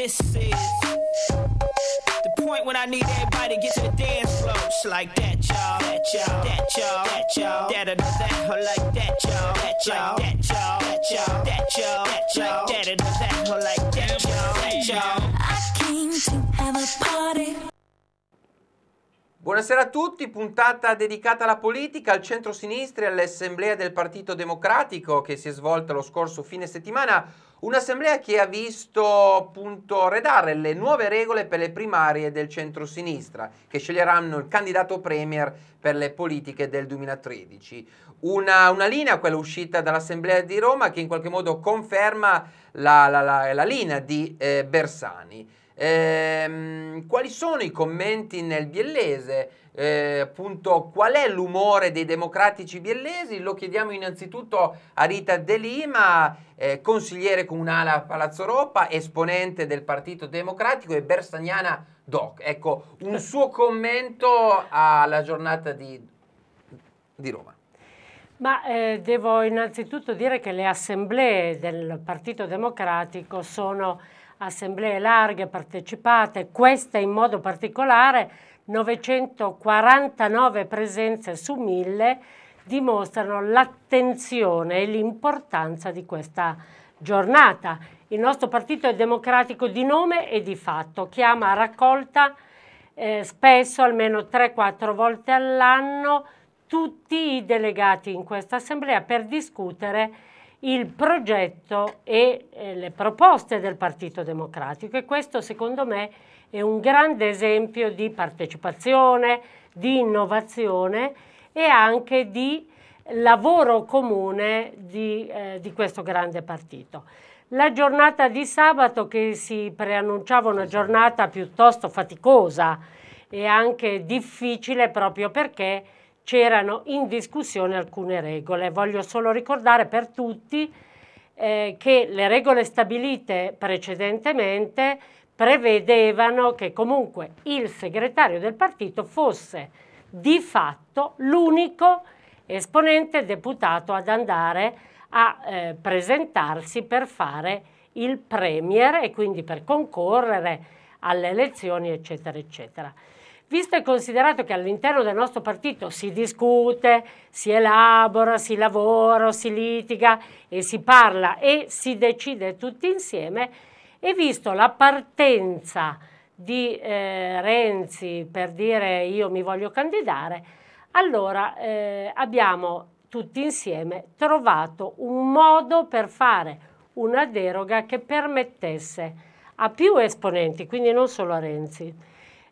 this is. The point when I need everybody to get to the dance floor. It's like that, y'all. That, y'all. That, y'all. That, y'all. That, or that, or like that, y'all. That, y'all. That, y'all. That, y'all. That, y'all. That, y'all. That, or that, or like that, y'all. That, y'all. I came to have a party. Buonasera a tutti, puntata dedicata alla politica, al centro-sinistra e all'assemblea del Partito Democratico che si è svolta lo scorso fine settimana. Un'assemblea che ha visto appunto redare le nuove regole per le primarie del centro-sinistra, che sceglieranno il candidato premier per le politiche del 2013. Una, una linea, quella uscita dall'Assemblea di Roma, che in qualche modo conferma la, la, la, la linea di eh, Bersani. Ehm, quali sono i commenti nel biellese? Eh, appunto, qual è l'umore dei democratici biellesi? Lo chiediamo innanzitutto a Rita De Lima, eh, consigliere comunale a Palazzo Roppa, esponente del Partito Democratico e bersagnana doc. Ecco, un suo commento alla giornata di, di Roma. Ma eh, devo innanzitutto dire che le assemblee del Partito Democratico sono assemblee larghe partecipate, questa in modo particolare 949 presenze su 1000 dimostrano l'attenzione e l'importanza di questa giornata. Il nostro partito è democratico di nome e di fatto, chiama a raccolta eh, spesso, almeno 3-4 volte all'anno, tutti i delegati in questa assemblea per discutere il progetto e eh, le proposte del Partito Democratico e questo secondo me è un grande esempio di partecipazione, di innovazione e anche di lavoro comune di, eh, di questo grande partito. La giornata di sabato che si preannunciava una esatto. giornata piuttosto faticosa e anche difficile proprio perché c'erano in discussione alcune regole. Voglio solo ricordare per tutti eh, che le regole stabilite precedentemente prevedevano che comunque il segretario del partito fosse di fatto l'unico esponente deputato ad andare a eh, presentarsi per fare il premier e quindi per concorrere alle elezioni eccetera eccetera visto e considerato che all'interno del nostro partito si discute, si elabora, si lavora, si litiga e si parla e si decide tutti insieme, e visto la partenza di eh, Renzi per dire io mi voglio candidare, allora eh, abbiamo tutti insieme trovato un modo per fare una deroga che permettesse a più esponenti, quindi non solo a Renzi,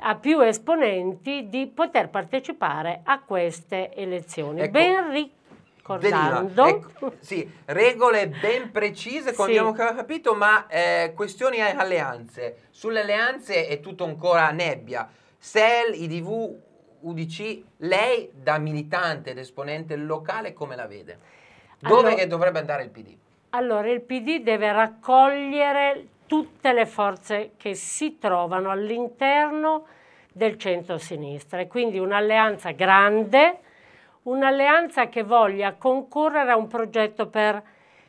a più esponenti di poter partecipare a queste elezioni. Ecco. Ben ric- ricordando. Ecco, sì, regole ben precise, come sì. abbiamo capito, ma eh, questioni alleanze. Sulle alleanze è tutto ancora nebbia. SEL, IDV, UDC, lei da militante ed esponente locale come la vede? Dove allora, dovrebbe andare il PD? Allora, il PD deve raccogliere tutte le forze che si trovano all'interno del centro-sinistra. E quindi un'alleanza grande, un'alleanza che voglia concorrere a un progetto per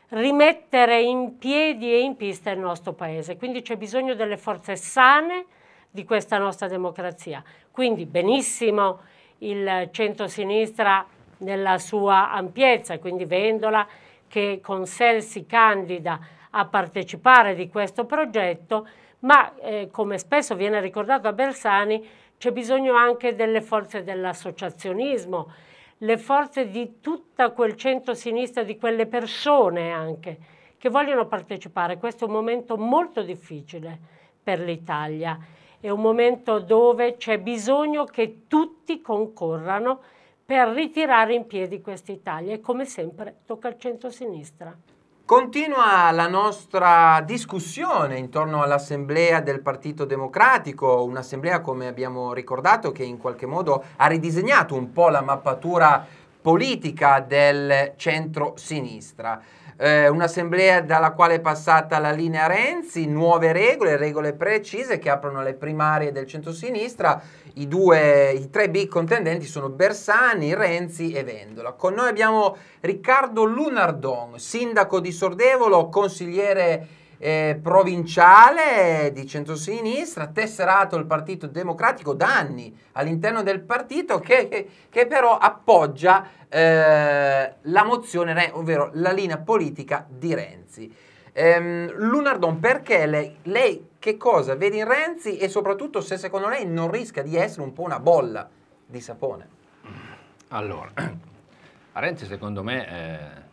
rimettere in piedi e in pista il nostro Paese. Quindi c'è bisogno delle forze sane di questa nostra democrazia. Quindi benissimo il centro-sinistra nella sua ampiezza, quindi Vendola che con sé si candida a partecipare di questo progetto, ma eh, come spesso viene ricordato a Bersani c'è bisogno anche delle forze dell'associazionismo, le forze di tutto quel centro-sinistra, di quelle persone anche, che vogliono partecipare. Questo è un momento molto difficile per l'Italia, è un momento dove c'è bisogno che tutti concorrano per ritirare in piedi questa Italia e come sempre tocca al centro-sinistra. Continua la nostra discussione intorno all'Assemblea del Partito Democratico, un'assemblea come abbiamo ricordato che in qualche modo ha ridisegnato un po' la mappatura politica del centro-sinistra. Eh, un'assemblea dalla quale è passata la linea Renzi, nuove regole, regole precise che aprono le primarie del centro-sinistra. I, due, i tre big contendenti sono Bersani, Renzi e Vendola. Con noi abbiamo Riccardo Lunardon, sindaco di Sordevolo, consigliere eh, provinciale di centrosinistra, tesserato il Partito Democratico da anni all'interno del partito che, che, che però appoggia eh, la mozione, ovvero la linea politica di Renzi. Ehm, Lunardon, perché lei, lei che cosa vede in Renzi e soprattutto se secondo lei non rischia di essere un po' una bolla di sapone? Allora, Renzi secondo me... Eh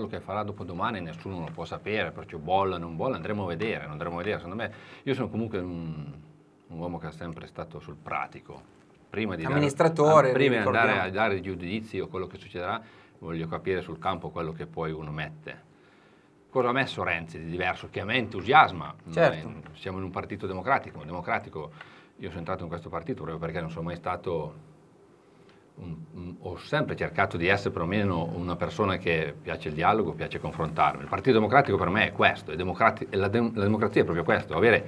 quello che farà dopo domani nessuno lo può sapere, perciò bolla, non bolla, andremo a vedere, andremo a vedere. Secondo me, io sono comunque un, un uomo che ha sempre stato sul pratico. Prima di, Amministratore, dare, prima di andare a dare giudizi o quello che succederà, voglio capire sul campo quello che poi uno mette. Cosa ha messo Renzi di diverso? Che a me entusiasma. Certo. Noi siamo in un partito democratico, democratico. Io sono entrato in questo partito proprio perché non sono mai stato ho sempre cercato di essere perlomeno una persona che piace il dialogo, piace confrontarmi. Il Partito Democratico per me è questo, è democrati- la, de- la democrazia è proprio questo, avere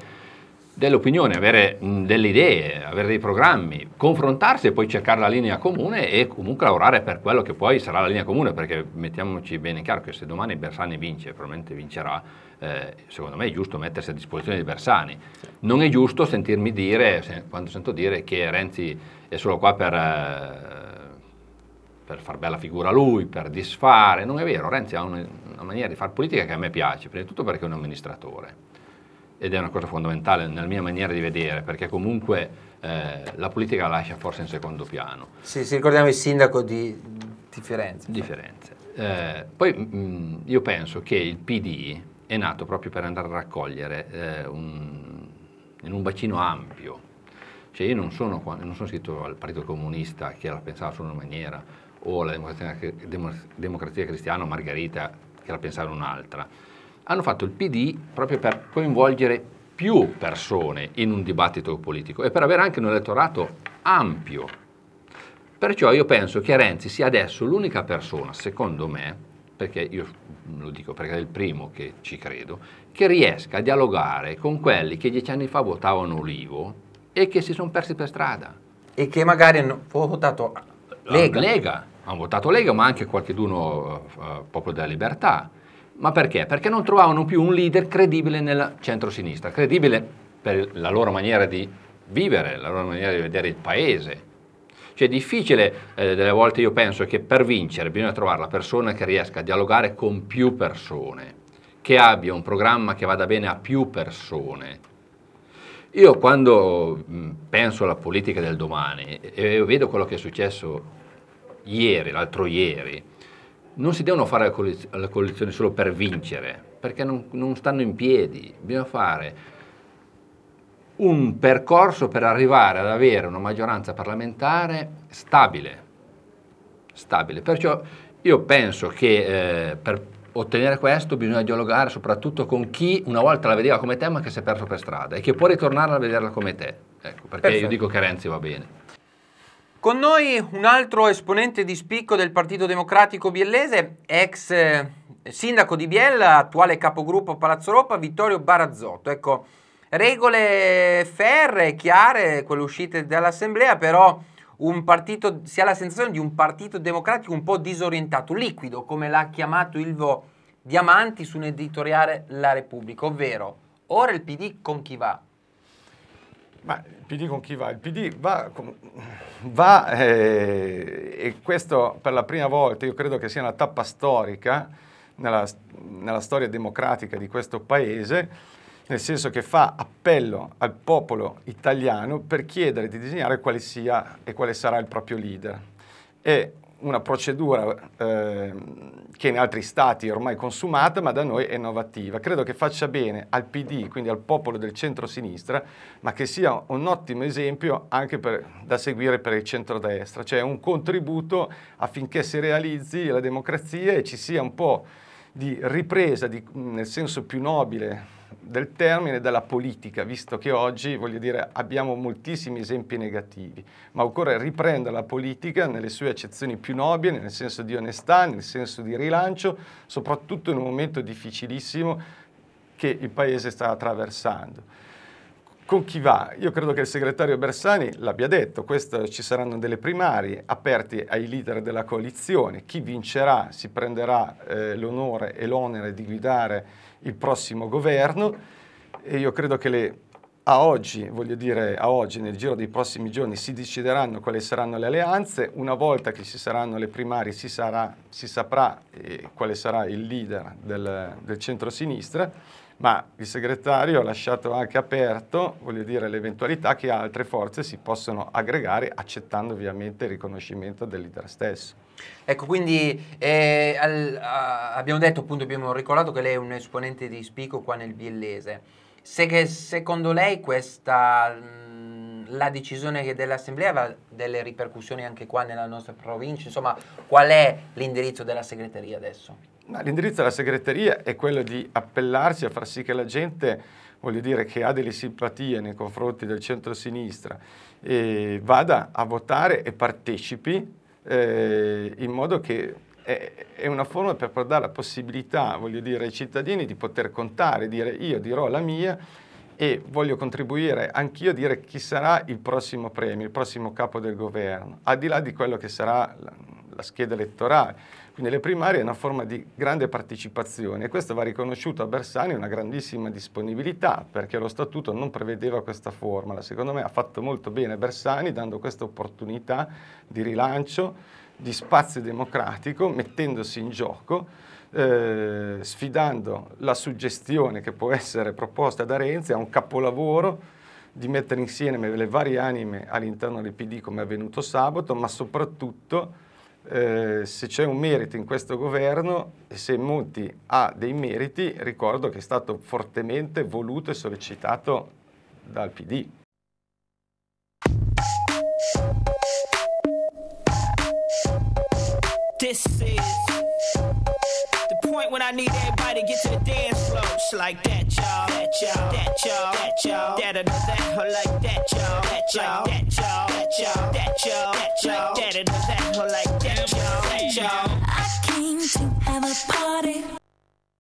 dell'opinione, avere mm, delle idee, avere dei programmi, confrontarsi e poi cercare la linea comune e comunque lavorare per quello che poi sarà la linea comune, perché mettiamoci bene chiaro che se domani Bersani vince, probabilmente vincerà, eh, secondo me è giusto mettersi a disposizione di Bersani. Non è giusto sentirmi dire, se, quando sento dire che Renzi è solo qua per... Eh, per far bella figura a lui, per disfare, non è vero, Renzi ha una, una maniera di fare politica che a me piace, prima di tutto perché è un amministratore, ed è una cosa fondamentale nella mia maniera di vedere, perché comunque eh, la politica la lascia forse in secondo piano. Sì, sì ricordiamo il sindaco di, di Firenze. Di Firenze. Eh, poi mh, mm, io penso che il PD è nato proprio per andare a raccogliere eh, un, in un bacino ampio. Cioè io non sono, non sono iscritto al Partito Comunista che la pensava solo in una maniera, o alla Democrazia, Democrazia Cristiana o Margherita che la pensava in un'altra hanno fatto il PD proprio per coinvolgere più persone in un dibattito politico e per avere anche un elettorato ampio. Perciò io penso che Renzi sia adesso l'unica persona, secondo me, perché io lo dico perché è il primo che ci credo, che riesca a dialogare con quelli che dieci anni fa votavano Olivo e che si sono persi per strada. E che magari hanno votato Lega. Lega, hanno votato Lega, ma anche qualcheduno uh, Popolo della Libertà ma perché? Perché non trovavano più un leader credibile nel centrosinistra, credibile per la loro maniera di vivere, la loro maniera di vedere il paese. Cioè è difficile, eh, delle volte io penso che per vincere bisogna trovare la persona che riesca a dialogare con più persone, che abbia un programma che vada bene a più persone. Io quando mm, penso alla politica del domani e vedo quello che è successo ieri, l'altro ieri, non si devono fare le collezioni solo per vincere, perché non, non, stanno in piedi, bisogna fare un percorso per arrivare ad avere una maggioranza parlamentare stabile. stabile. Perciò io penso che eh, per ottenere questo bisogna dialogare soprattutto con chi una volta la vedeva come te ma che si è perso per strada e che può ritornare a vederla come te. Ecco, perché Perfetto. io dico che Renzi va bene. Con noi un altro esponente di spicco del Partito Democratico biellese, ex eh, sindaco di Biella, attuale capogruppo Palazzo Europa, Vittorio Barazzotto. Ecco, regole ferre, chiare, quelle uscite dall'Assemblea, però partito, si ha la sensazione di un partito democratico un po' disorientato, liquido, come l'ha chiamato Ilvo Diamanti su un editoriale La Repubblica, ovvero ora il PD con chi va, ma il PD con chi va? Il PD va, va eh, e questo per la prima volta io credo che sia una tappa storica nella, nella, storia democratica di questo paese, nel senso che fa appello al popolo italiano per chiedere di disegnare quale sia e quale sarà il proprio leader. E una procedura eh, che in altri stati è ormai consumata, ma da noi è innovativa. Credo che faccia bene al PD, quindi al popolo del centro-sinistra, ma che sia un ottimo esempio anche per, da seguire per il centro-destra, cioè un contributo affinché si realizzi la democrazia e ci sia un po' di ripresa di, nel senso più nobile del termine della politica, visto che oggi, voglio dire, abbiamo moltissimi esempi negativi, ma occorre riprendere la politica nelle sue accezioni più nobili, nel senso di onestà, nel senso di rilancio, soprattutto in un momento difficilissimo che il Paese sta attraversando con chi va? Io credo che il segretario Bersani l'abbia detto, questa, ci saranno delle primarie aperte ai leader della coalizione, chi vincerà si prenderà eh, l'onore e l'onere di guidare il prossimo governo e io credo che le, a oggi, voglio dire a oggi, nel giro dei prossimi giorni si decideranno quali saranno le alleanze, una volta che ci saranno le primarie si, sarà, si saprà eh, quale sarà il leader del, del centro-sinistra ma il segretario ha lasciato anche aperto, voglio dire, l'eventualità che altre forze si possano aggregare accettando ovviamente il riconoscimento del leader stesso. Ecco, quindi eh, al, a, abbiamo detto appunto, abbiamo ricordato che lei è un esponente di spicco qua nel Biellese. Se che, secondo lei questa la decisione dell'Assemblea avrà delle ripercussioni anche qua nella nostra provincia? Insomma, qual è l'indirizzo della segreteria adesso? L'indirizzo della segreteria è quello di appellarsi a far sì che la gente, voglio dire, che ha delle simpatie nei confronti del centro-sinistra, eh, vada a votare e partecipi eh, in modo che è, una forma per dare la possibilità, voglio dire, ai cittadini di poter contare, dire io dirò la mia e voglio contribuire anch'io a dire chi sarà il prossimo premio, il prossimo capo del governo, al di là di quello che sarà la scheda elettorale. Quindi le primarie è una forma di grande partecipazione e questo va riconosciuto a Bersani una grandissima disponibilità perché lo statuto non prevedeva questa formula. Secondo me ha fatto molto bene Bersani dando questa opportunità di rilancio, di spazio democratico, mettendosi in gioco eh, sfidando la suggestione che può essere proposta da Renzi a un capolavoro di mettere insieme le varie anime all'interno del PD come è avvenuto sabato, ma soprattutto eh, se c'è un merito in questo governo e se Monti ha dei meriti, ricordo che è stato fortemente voluto e sollecitato dal PD. This is point when I need everybody to get to the dance floor. Just like that, y'all. That, y'all. That, y'all. That, y'all. That, or that, or like that, y'all. That, y'all. That, y'all. That, y'all. That, y'all. That, y'all. That, or that, or like that, y'all. That, y'all. I came to have a party.